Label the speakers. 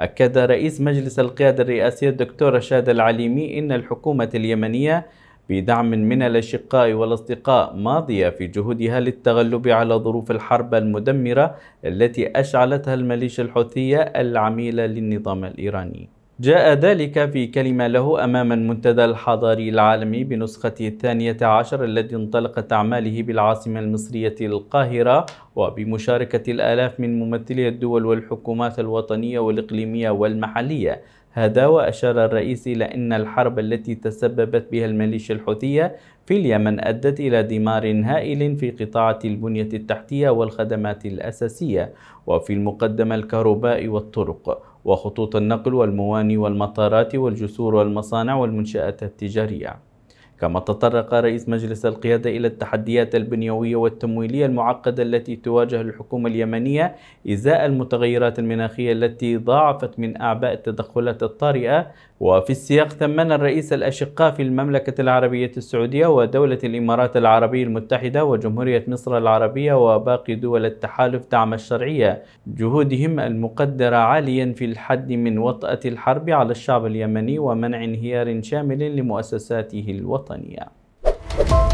Speaker 1: أكد رئيس مجلس القيادة الرئاسية الدكتور رشاد العليمي إن الحكومة اليمنية بدعم من الأشقاء والأصدقاء ماضية في جهودها للتغلب على ظروف الحرب المدمرة التي أشعلتها الميليشيا الحوثية العميلة للنظام الإيراني جاء ذلك في كلمة له أمام المنتدى الحضاري العالمي بنسخته الثانية عشر الذي انطلقت أعماله بالعاصمة المصرية القاهرة وبمشاركة الآلاف من ممثلي الدول والحكومات الوطنية والإقليمية والمحلية هذا وأشار الرئيس إلى أن الحرب التي تسببت بها الميليشيا الحوثية في اليمن أدت إلى دمار هائل في قطاعة البنية التحتية والخدمات الأساسية وفي المقدمة الكهرباء والطرق وخطوط النقل والمواني والمطارات والجسور والمصانع والمنشآت التجارية كما تطرق رئيس مجلس القيادة إلى التحديات البنيوية والتمويلية المعقدة التي تواجه الحكومة اليمنية إزاء المتغيرات المناخية التي ضاعفت من أعباء التدخلات الطارئة وفي السياق ثمن الرئيس الأشقاء في المملكة العربية السعودية ودولة الإمارات العربية المتحدة وجمهورية مصر العربية وباقي دول التحالف دعم الشرعية جهودهم المقدرة عاليا في الحد من وطأة الحرب على الشعب اليمني ومنع انهيار شامل لمؤسساته الوطنية वतनिया